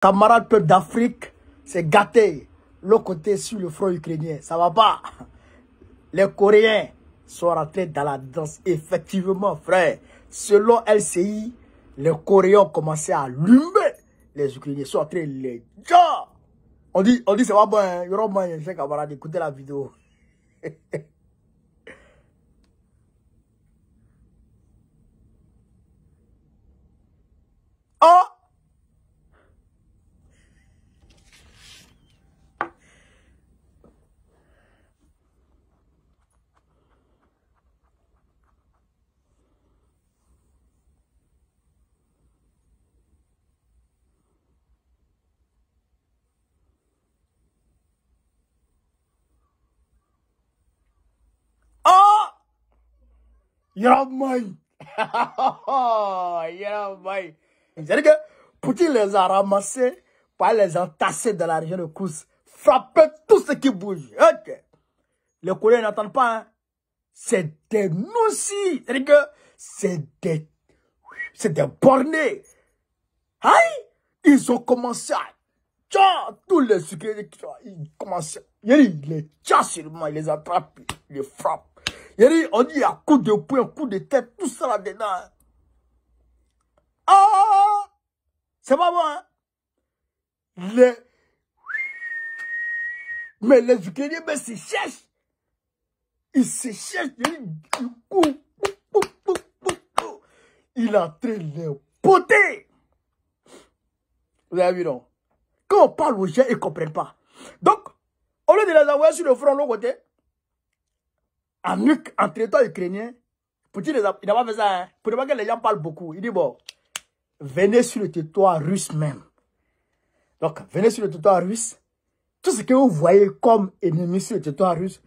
Camarades peuple d'Afrique, c'est gâté. L'autre côté, sur le front ukrainien, ça va pas. Les Coréens sont rentrés dans la danse. Effectivement, frère, selon LCI, les Coréens ont commencé à allumer les Ukrainiens. sont rentrés les gens. On dit, on dit ça va bon, hein. camarades, écoutez la vidéo. Your mine. C'est-à-dire que Poutine les a ramassés pas les entasser dans la région de Kous. frappé tout ce qui bouge. Ok. Les Coréens n'entendent pas. Hein. C'est des nous cest C'est-à-dire que c'est des, bornés. Aïe! Ils ont commencé à tous les secrets, ils commencent, ils les chassent seulement, ils les attrapent, ils les frappent on dit à coup de poing, coup de tête, tout ça là-dedans. Ah C'est pas moi. Hein. Mais les Ukrainiens, mais ben, se cherchent. Ils se cherchent. Du coup, il a très les poter. Vous avez vu, non Quand on parle aux gens, ils ne comprennent pas. Donc, au lieu de les envoyer sur le front de l'autre côté, en, en ukrainien, il n'a pas fait ça. Hein. Pour que les gens parlent beaucoup, il dit bon, venez sur le territoire russe même. Donc, venez sur le territoire russe. Tout ce que vous voyez comme ennemi sur le territoire russe,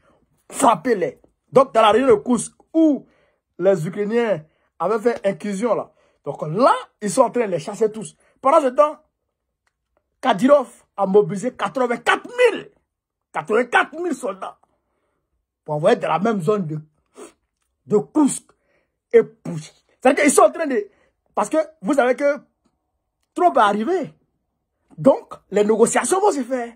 frappez-les. Donc, dans la région de Kousk, où les Ukrainiens avaient fait incursion là. Donc là, ils sont en train de les chasser tous. Pendant ce temps, Kadyrov a mobilisé 84 000, 84 000 soldats pour envoyer dans la même zone de, de et Pouch. C'est-à-dire qu'ils sont en train de... Parce que vous savez que trop est arriver Donc, les négociations vont se faire.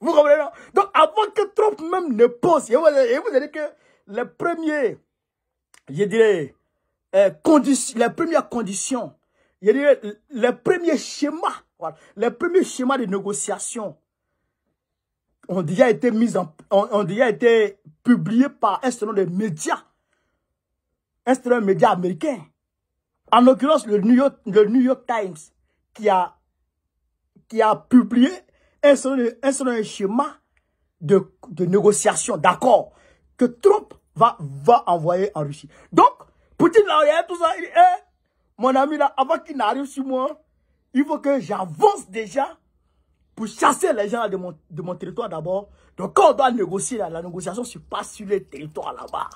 Vous comprenez Donc, avant que Trump même ne pose, et vous, vous que les premiers, je dirais, euh, les premières conditions, je dirais, les premiers schémas, voilà, les premiers schémas de négociation ont déjà été mises en, ont, déjà été publié par un certain nombre médias, un certain nombre de médias américains. En l'occurrence, le New York, le New York Times, qui a, qui a publié un certain, schéma de, de négociation, d'accord, que Trump va, va envoyer en Russie. Donc, Poutine, là, tout ça, eh, mon ami, là, avant qu'il n'arrive sur moi, il faut que j'avance déjà chasser les gens de mon, de mon territoire d'abord. Donc quand on doit négocier, la, négociation se passe sur le territoire là-bas.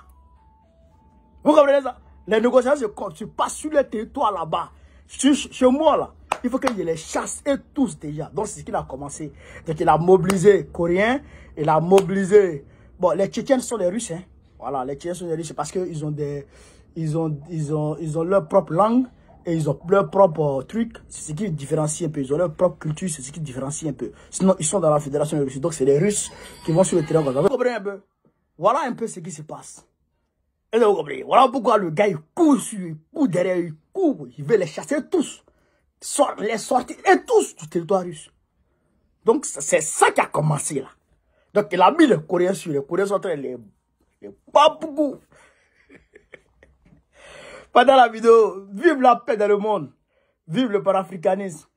Vous comprenez ça Les négociations se, passent sur le territoire là-bas. Chez moi là, il faut que je les chasse et tous déjà. Donc c'est ce qu'il a commencé. Donc il a mobilisé Coréens, il a mobilisé... Bon, les Tchétchènes sont les Russes. Hein. Voilà, les Tchétchènes sont les Russes parce qu'ils ont des... Ils ont, ils, ont, ils ont leur propre langue et ils ont leur propre truc, c'est ce qui différencie un peu. Ils ont leur propre culture, c'est ce qui différencie un peu. Sinon, ils sont dans la Fédération russe. Donc, c'est les Russes qui vont sur le terrain. Vous comprenez un peu Voilà un peu ce qui se passe. Et vous comprenez Voilà pourquoi le gars, il court sur, il court derrière, il court. Il veut les chasser tous. les sortir et tous du territoire russe. Donc, c'est ça qui a commencé là. Donc, il a mis les Coréens sur les Coréens sont les, les pendant la vidéo, vive la paix dans le monde. Vive le panafricanisme.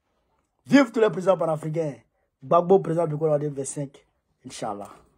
Vive tous les présidents panafricains. Bagbo, président du Colorado v 25. Inch'Allah.